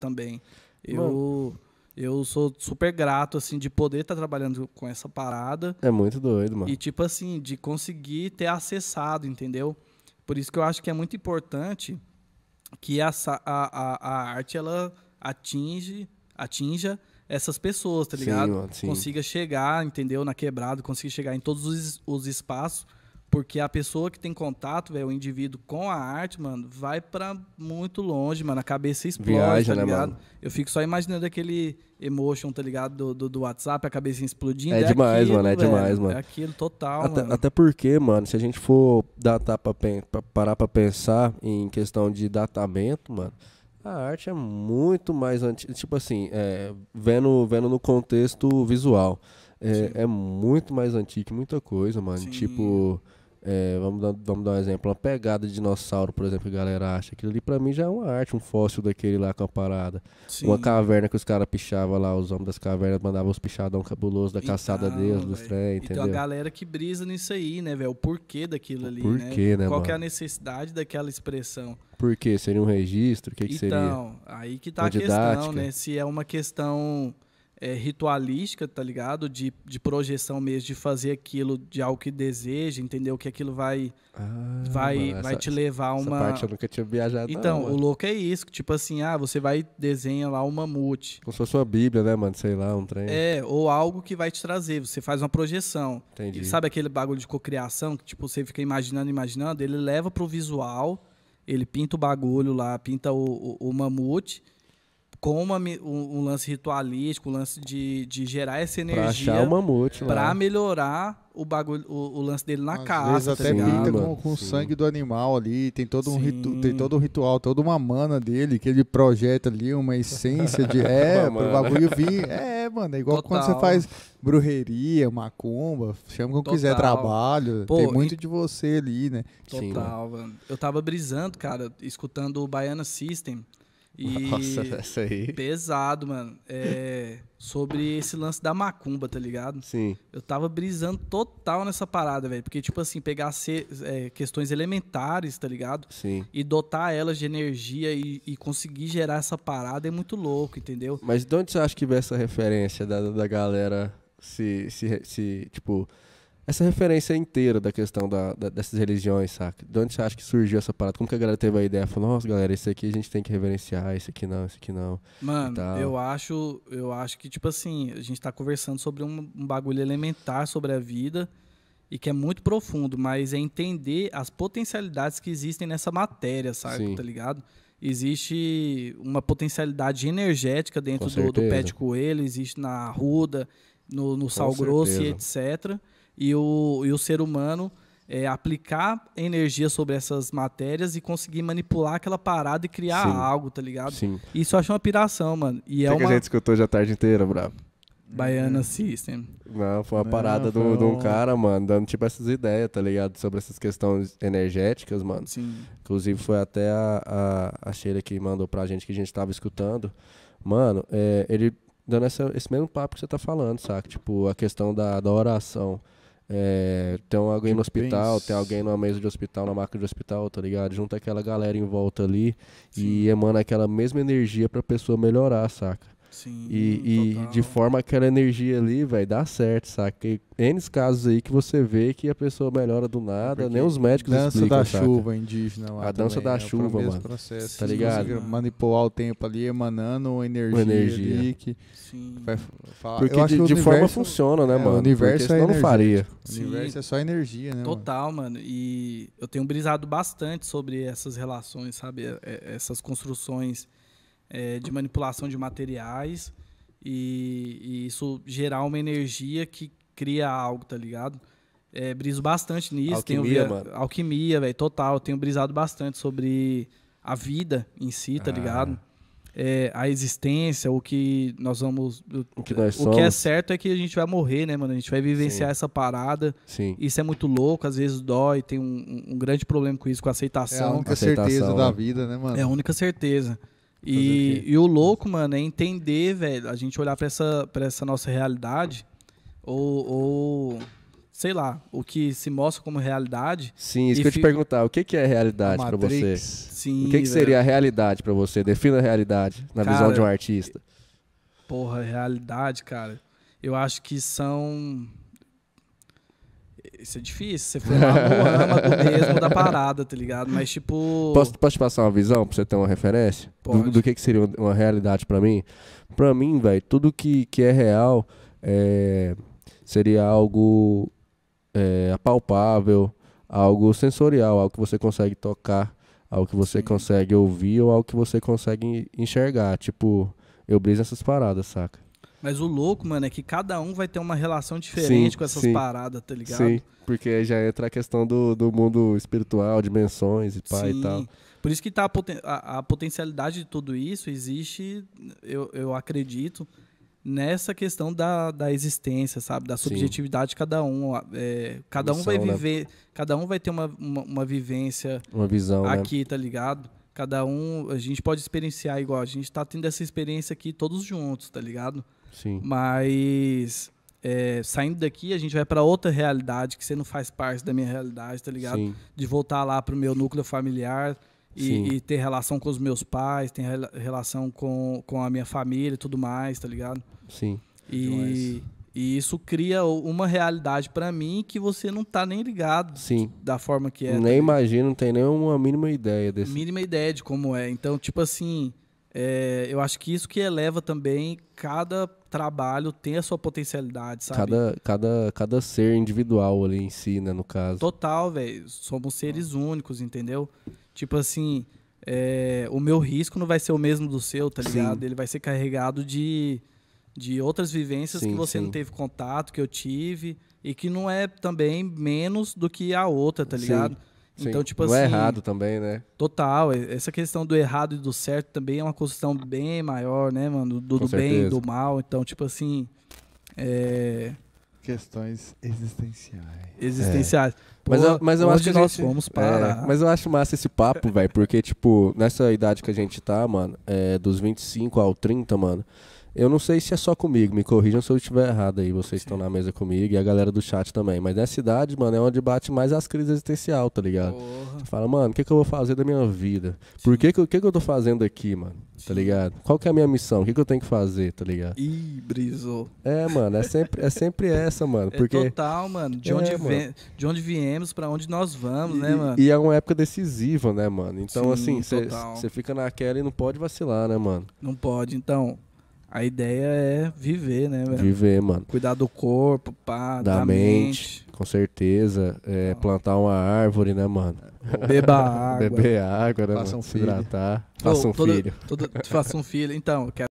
também. Eu, eu sou super grato, assim, de poder estar tá trabalhando com essa parada. É muito doido, mano. E, tipo assim, de conseguir ter acessado, entendeu? Por isso que eu acho que é muito importante que a, a, a arte, ela atinge, atinja essas pessoas, tá ligado? Sim, mano, sim. Consiga chegar, entendeu? Na quebrada, consiga chegar em todos os, os espaços porque a pessoa que tem contato, velho, o indivíduo com a arte, mano, vai para muito longe, mano. A cabeça explode, tá Viaja, tá ligado? eu fico só imaginando aquele emotion, tá ligado? Do, do, do WhatsApp, a cabeça explodindo. É, é demais, aquilo, mano. É véio, demais, mano. É aquilo total, até, mano. Até porque, mano, se a gente for datar tá, pra, pra, parar pra pensar em questão de datamento, mano. A arte é muito mais antiga. Tipo assim, é, vendo, vendo no contexto visual. É, é muito mais antigo, muita coisa, mano. Sim. Tipo. É, vamos, dar, vamos dar um exemplo, uma pegada de dinossauro, por exemplo, que a galera acha. Aquilo ali pra mim já é uma arte, um fóssil daquele lá com a parada. Sim. Uma caverna que os caras pichavam lá, os homens das cavernas mandavam os pichadão cabuloso da caçada então, deles, dos trem, entendeu? Então a galera que brisa nisso aí, né, velho? O porquê daquilo ali, Por né? Quê, né? Qual que é a necessidade daquela expressão? Por quê? Seria um registro? O que, que então, seria? Então, aí que tá uma a questão, né? Se é uma questão é, ritualística, tá ligado? De, de projeção mesmo, de fazer aquilo de algo que deseja, entendeu? Que aquilo vai ah, vai, mano, essa, vai te levar a uma. Essa parte eu nunca tinha viajado. Então, não, o louco é isso, que, tipo assim, ah, você vai desenha lá um mamute. Como se fosse uma Bíblia, né, mano? Sei lá, um trem. É, ou algo que vai te trazer, você faz uma projeção. Entendi. E sabe aquele bagulho de cocriação que, tipo, você fica imaginando, imaginando? Ele leva pro visual, ele pinta o bagulho lá, pinta o, o, o mamute com uma, um, um, lance ritualístico, um lance de, de gerar essa energia. Pra achar o mamute, Pra lá. melhorar o bagulho, o, o, lance dele na Às casa. Vezes tá até tá com, com o sangue do animal ali. Tem todo, um ritu, tem todo um ritual, toda uma mana dele que ele projeta ali uma essência de. É, para pro bagulho vir. É, mano. É igual Total. quando você faz brujeria, macumba, chama como quiser, trabalho. Pô, tem muito e... de você ali, né? Total, Sim, mano. Eu tava brisando, cara, escutando o Baiana System. E Nossa, essa aí. Pesado, mano. É, sobre esse lance da macumba, tá ligado? Sim. Eu tava brisando total nessa parada, velho. Porque, tipo assim, pegar se, é, questões elementares, tá ligado? Sim. E dotar elas de energia e, e, conseguir gerar essa parada é muito louco, entendeu? Mas de onde você acha que vem essa referência da, da galera se, se, se tipo essa referência inteira da questão da, da, dessas religiões, saca? De onde você acha que surgiu essa parada? Como que a galera teve a ideia? Falou, nossa, galera, esse aqui a gente tem que reverenciar, esse aqui não, esse aqui não. Mano, eu acho, eu acho que, tipo assim, a gente tá conversando sobre um, um bagulho elementar sobre a vida e que é muito profundo, mas é entender as potencialidades que existem nessa matéria, saca? Sim. Tá ligado? Existe uma potencialidade energética dentro do, do pé de coelho, existe na ruda, no, no sal certeza. grosso e etc e o, e o ser humano é, aplicar energia sobre essas matérias e conseguir manipular aquela parada e criar Sim. algo, tá ligado? Sim. Isso eu acho uma piração, mano. E é uma... que a gente escutou já a tarde inteira, brabo? Baiana System. Não, foi uma Não, parada foi... de um cara, mano, dando tipo essas ideias, tá ligado? Sobre essas questões energéticas, mano. Sim. Inclusive foi até a, a, a Sheila que mandou pra gente que a gente tava escutando. Mano, é, ele dando essa, esse mesmo papo que você tá falando, saca? Tipo, a questão da, da oração. É, tem alguém tipo, no hospital, tem alguém numa mesa de hospital, na maca de hospital, tá ligado? Junta aquela galera em volta ali Sim. e emana aquela mesma energia pra pessoa melhorar, saca? Sim, e, e de forma aquela energia ali, vai dar certo, saca? E N casos aí que você vê que a pessoa melhora do nada, é Porque nem os médicos dança explicam, da saca? chuva indígena lá A também, dança da é chuva, mano. Processo, tá ligado? manipular o tempo ali, emanando energia, Uma energia. ali que Sim. vai falar. Porque de, de universo, forma funciona, né, é, mano? O universo Porque é não faria. O universo é só energia, né? Total, mano? mano? E eu tenho brisado bastante sobre essas relações, sabe? É, é, essas construções é, de manipulação de materiais e, e, isso gerar uma energia que cria algo, tá ligado? É, briso bastante nisso. Alquimia, tenho, via, Alquimia, velho, total. Tenho brisado bastante sobre a vida em si, tá ah. ligado? É, a existência, o que nós vamos. O que, nós o que é certo é que a gente vai morrer, né, mano? A gente vai vivenciar Sim. essa parada. Sim. Isso é muito louco, às vezes dói, tem um, um grande problema com isso, com a aceitação. É a única aceitação, certeza é. da né? vida, né, mano? É a única certeza. E, o e o louco, mano, é entender, velho, a gente olhar para essa, pra essa nossa realidade, ou, ou, sei lá, o que se mostra como realidade. Sim, isso que eu te perguntar, o que, que é realidade para você? Sim, o que, que seria a realidade para você? Defina a realidade na cara, visão de um artista. Porra, realidade, cara. Eu acho que são isso é difícil, você foi lá no rama mesmo da parada, tá ligado? Mas tipo. Posso, posso te passar uma visão pra você ter uma referência? Do, do, que, que seria uma realidade pra mim? Pra mim, velho, tudo que, que é real é, seria algo é, apalpável, algo sensorial, algo que você consegue tocar, algo que você Sim. consegue ouvir ou algo que você consegue enxergar. Tipo, eu briso essas paradas, saca? Mas o louco, mano, é que cada um vai ter uma relação diferente sim, com essas sim. paradas, tá ligado? Sim, porque aí já entra a questão do, do mundo espiritual, dimensões e pá sim. e tal. Por isso que tá a, poten a, a, potencialidade de tudo isso existe, eu, eu acredito, nessa questão da, da existência, sabe? Da subjetividade de cada um. É, cada um vai né? viver, né? cada um vai ter uma, uma, uma vivência uma visão, né? aqui, né? tá ligado? Cada um, a gente pode experienciar igual. A gente tá tendo essa experiência aqui todos juntos, tá ligado? Sim. Mas é, saindo daqui, a gente vai para outra realidade que você não faz parte da minha realidade, tá ligado? Sim. De voltar lá pro meu núcleo familiar e, e, ter relação com os meus pais, ter relação com, com a minha família e tudo mais, tá ligado? Sim. E. Demais e isso cria uma realidade para mim que você não tá nem ligado Sim. da forma que é. Tá nem né? imagino, não tem nem uma mínima ideia desse. Mínima ideia de como é. Então, tipo assim, é, eu acho que isso que eleva também cada trabalho tem a sua potencialidade, sabe? Cada, cada, cada ser individual ali em si, né, no caso. Total, velho. Somos seres únicos, entendeu? Tipo assim, é, o meu risco não vai ser o mesmo do seu, tá ligado? Sim. Ele vai ser carregado de de outras vivências sim, que você sim. não teve contato, que eu tive, e que não é também menos do que a outra, tá ligado? Sim, então, tipo é assim. errado também, né? Total. Essa questão do errado e do certo também é uma construção bem maior, né, mano? Do, do bem e do mal. Então, tipo assim. É... Questões existenciais. Existenciais. É. Pô, mas eu, mas eu acho que nós gente, vamos para. É, mas eu acho massa esse papo, velho, porque, tipo, nessa idade que a gente tá, mano, é, dos 25 ao 30, mano, eu não sei se é só comigo, me corrijam se eu estiver errado aí, vocês estão na mesa comigo e a galera do chat também. Mas nessa cidade, mano, é onde bate mais as crises existenciais, tá ligado? Porra. Você fala, mano, o que, que eu vou fazer da minha vida? Sim. Por que que, que que eu tô fazendo aqui, mano? Tá Sim. Tá ligado? Qual que é a minha missão? O que que eu tenho que fazer, tá ligado? Ih, brisou. É, mano, é sempre, é sempre essa, mano. É porque... É total, mano. De, é, onde mano. Vem, de onde viemos, para onde nós vamos, né, e, né, mano? E é uma época decisiva, né, mano? Então, assim, você fica naquela e não pode vacilar, né, mano? Não pode. Então, a ideia é viver, né, velho? Viver, mano. Cuidar do corpo, pá, da, da mente, mente. Com certeza. É, plantar uma árvore, né, mano? Beba água. Beber água, né, Faça um filho. Se hidratar. Faça um filho. faça um filho. Então, quero